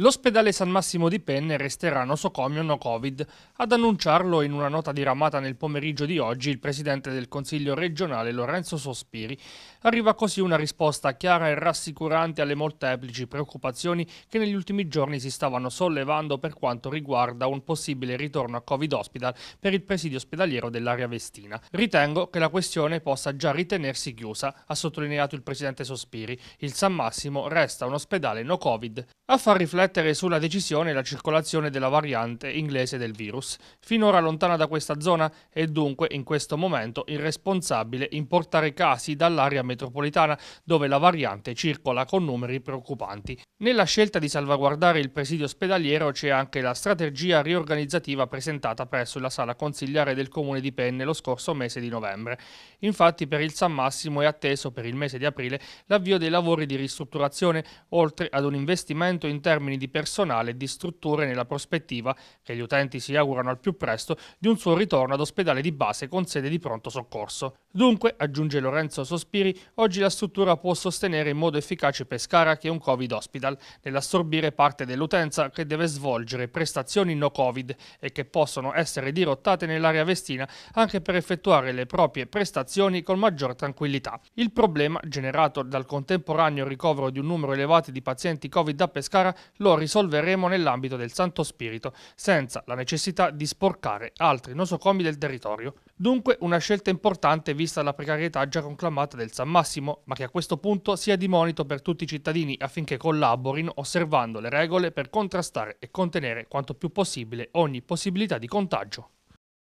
L'ospedale San Massimo di Penne resterà nosocomio no Covid. Ad annunciarlo in una nota diramata nel pomeriggio di oggi il presidente del Consiglio regionale Lorenzo Sospiri. Arriva così una risposta chiara e rassicurante alle molteplici preoccupazioni che negli ultimi giorni si stavano sollevando per quanto riguarda un possibile ritorno a Covid hospital per il presidio ospedaliero dell'area Vestina. Ritengo che la questione possa già ritenersi chiusa, ha sottolineato il presidente Sospiri. Il San Massimo resta un ospedale no Covid. A far riflettere riflettere sulla decisione la circolazione della variante inglese del virus, finora lontana da questa zona è dunque in questo momento irresponsabile importare casi dall'area metropolitana dove la variante circola con numeri preoccupanti. Nella scelta di salvaguardare il presidio ospedaliero c'è anche la strategia riorganizzativa presentata presso la sala consigliare del comune di Penne lo scorso mese di novembre. Infatti per il San Massimo è atteso per il mese di aprile l'avvio dei lavori di ristrutturazione oltre ad un investimento in termini di personale e di strutture nella prospettiva, che gli utenti si augurano al più presto, di un suo ritorno ad ospedale di base con sede di pronto soccorso. Dunque, aggiunge Lorenzo Sospiri, oggi la struttura può sostenere in modo efficace Pescara che è un Covid hospital, nell'assorbire parte dell'utenza che deve svolgere prestazioni no Covid e che possono essere dirottate nell'area vestina anche per effettuare le proprie prestazioni con maggior tranquillità. Il problema generato dal contemporaneo ricovero di un numero elevato di pazienti Covid a Pescara lo lo risolveremo nell'ambito del Santo Spirito, senza la necessità di sporcare altri nosocomi del territorio. Dunque una scelta importante vista la precarietà già conclamata del San Massimo, ma che a questo punto sia di monito per tutti i cittadini affinché collaborino osservando le regole per contrastare e contenere quanto più possibile ogni possibilità di contagio.